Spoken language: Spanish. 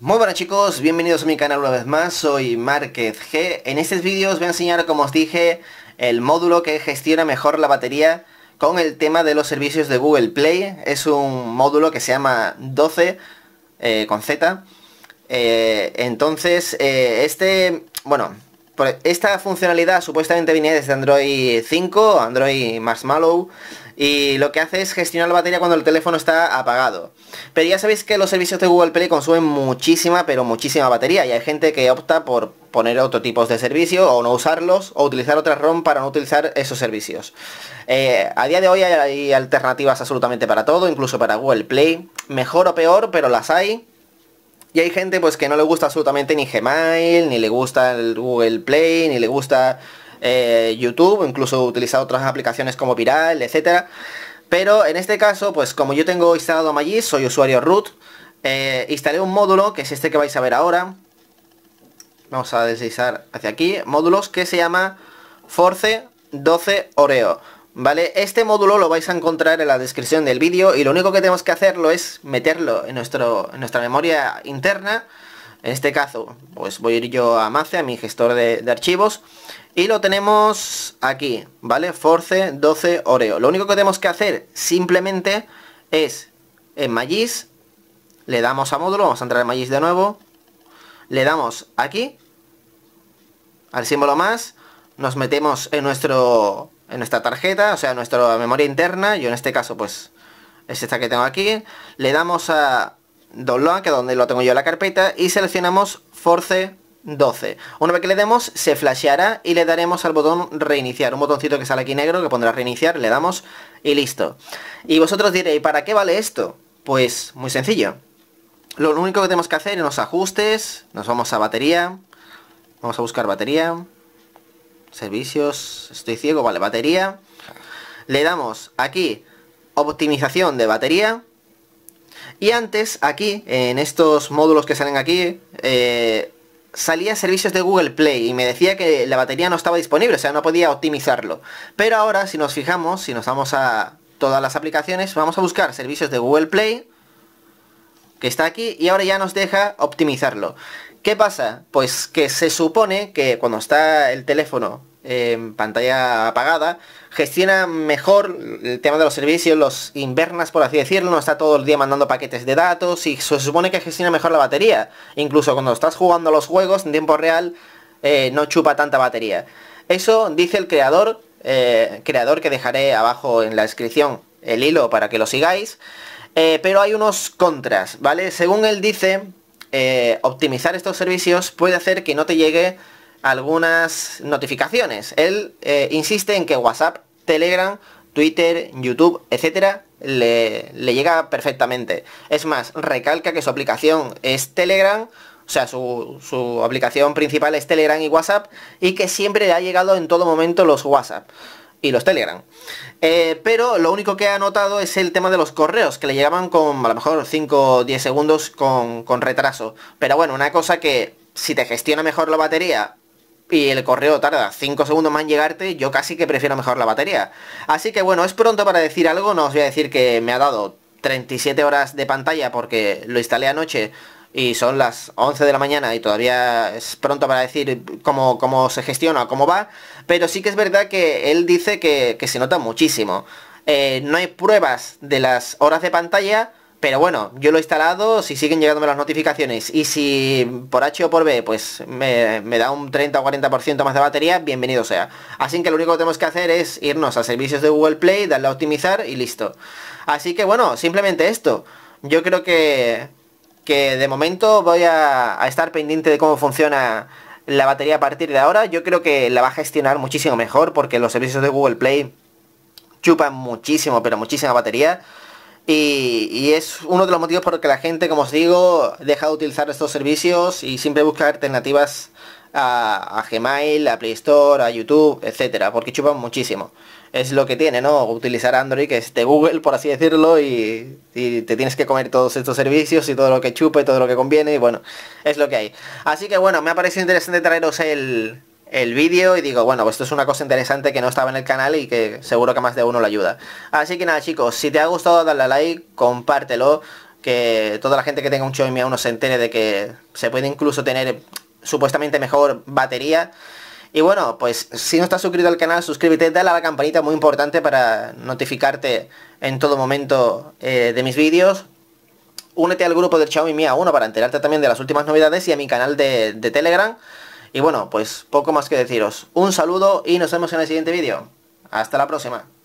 Muy buenas chicos, bienvenidos a mi canal una vez más, soy Márquez G. En este vídeo os voy a enseñar, como os dije, el módulo que gestiona mejor la batería con el tema de los servicios de Google Play. Es un módulo que se llama 12 eh, con Z. Eh, entonces, eh, este, bueno, esta funcionalidad supuestamente viene desde Android 5, Android Marshmallow, y lo que hace es gestionar la batería cuando el teléfono está apagado. Pero ya sabéis que los servicios de Google Play consumen muchísima, pero muchísima batería, y hay gente que opta por poner otro tipo de servicio, o no usarlos, o utilizar otra ROM para no utilizar esos servicios. Eh, a día de hoy hay alternativas absolutamente para todo, incluso para Google Play. Mejor o peor, pero las hay. Y hay gente pues que no le gusta absolutamente ni Gmail, ni le gusta el Google Play, ni le gusta eh, YouTube, incluso utiliza otras aplicaciones como Viral, etcétera. Pero en este caso, pues como yo tengo instalado Magis, soy usuario root, eh, instalé un módulo, que es este que vais a ver ahora. Vamos a deslizar hacia aquí, módulos que se llama Force 12 Oreo. ¿vale? Este módulo lo vais a encontrar en la descripción del vídeo y lo único que tenemos que hacerlo es meterlo en, nuestro, nuestra memoria interna, en este caso, pues voy a ir yo a Mace, a mi gestor de, de archivos, y lo tenemos aquí, ¿vale? Force 12 Oreo. Lo único que tenemos que hacer simplemente es en Magis, le damos a módulo, vamos a entrar en Magis de nuevo, le damos aquí, al símbolo más, nos metemos en nuestro en nuestra tarjeta, o sea, nuestra memoria interna, yo en este caso pues es esta que tengo aquí, le damos a download, que es donde lo tengo yo en la carpeta, y seleccionamos force 12. Una vez que le demos, se flasheará y le daremos al botón reiniciar, un botoncito que sale aquí negro que pondrá reiniciar, le damos y listo. Y vosotros diréis, ¿para qué vale esto? Pues muy sencillo. Lo único que tenemos que hacer es los ajustes, nos vamos a batería, vamos a buscar batería, servicios, estoy ciego, vale, batería. Le damos aquí optimización de batería. Y antes, aquí, en estos módulos que salen aquí, eh, salía servicios de Google Play y me decía que la batería no estaba disponible, o sea, no podía optimizarlo. Pero ahora, si nos fijamos, si nos vamos a todas las aplicaciones, vamos a buscar servicios de Google Play, que está aquí, y ahora ya nos deja optimizarlo. ¿Qué pasa? Pues que se supone que cuando está el teléfono en pantalla apagada, gestiona mejor el tema de los servicios, los invernas, por así decirlo, no está todo el día mandando paquetes de datos y se supone que gestiona mejor la batería. Incluso cuando estás jugando los juegos en tiempo real, eh, no chupa tanta batería. Eso dice el creador, eh, creador que dejaré abajo en la descripción el hilo para que lo sigáis. Eh, pero hay unos contras, ¿vale? Según él dice, eh, optimizar estos servicios puede hacer que no te llegue algunas notificaciones. Él eh, insiste en que WhatsApp, Telegram, Twitter, YouTube, etcétera, le, llega perfectamente. Es más, recalca que su aplicación es Telegram, o sea, su, su aplicación principal es Telegram y WhatsApp, y que siempre le ha llegado en todo momento los WhatsApp y los Telegram. Eh, pero lo único que ha notado es el tema de los correos, que le llegaban con a lo mejor 5 o 10 segundos con, con retraso. Pero bueno, una cosa que si te gestiona mejor la batería y el correo tarda 5 segundos más en llegarte, yo casi que prefiero mejor la batería. Así que bueno, es pronto para decir algo, no os voy a decir que me ha dado 37 horas de pantalla porque lo instalé anoche y son las 11 de la mañana y todavía es pronto para decir cómo, se gestiona cómo va, pero sí que es verdad que él dice que, se nota muchísimo. Eh, no hay pruebas de las horas de pantalla, pero bueno, yo lo he instalado, si siguen llegándome las notificaciones y si por H o por B pues me, me da un 30 o 40% más de batería, bienvenido sea. Así que lo único que tenemos que hacer es irnos a servicios de Google Play, darle a optimizar y listo. Así que bueno, simplemente esto. Yo creo que, que de momento voy a, estar pendiente de cómo funciona la batería a partir de ahora. Yo creo que la va a gestionar muchísimo mejor porque los servicios de Google Play chupan muchísimo, pero muchísima batería. Y, es uno de los motivos por los que la gente, como os digo, deja de utilizar estos servicios y siempre busca alternativas a, Gmail, a Play Store, a YouTube, etcétera, porque chupan muchísimo es lo que tiene, ¿no? Utilizar Android, que es de Google, por así decirlo, y, te tienes que comer todos estos servicios y todo lo que chupe, y todo lo que conviene, y bueno, es lo que hay. Así que bueno, me ha parecido interesante traeros el, el vídeo y digo, bueno, pues esto es una cosa interesante que no estaba en el canal y que seguro que más de uno lo ayuda. Así que nada, chicos, si te ha gustado, dale a like, compártelo, que toda la gente que tenga un Xiaomi a uno se entere de que se puede incluso tener supuestamente mejor batería y bueno, pues si no estás suscrito al canal, suscríbete, dale a la campanita, muy importante para notificarte en todo momento eh, de mis vídeos. Únete al grupo del Xiaomi Mi 1 para enterarte también de las últimas novedades y a mi canal de Telegram. Y bueno, pues poco más que deciros. Un saludo y nos vemos en el siguiente vídeo. Hasta la próxima.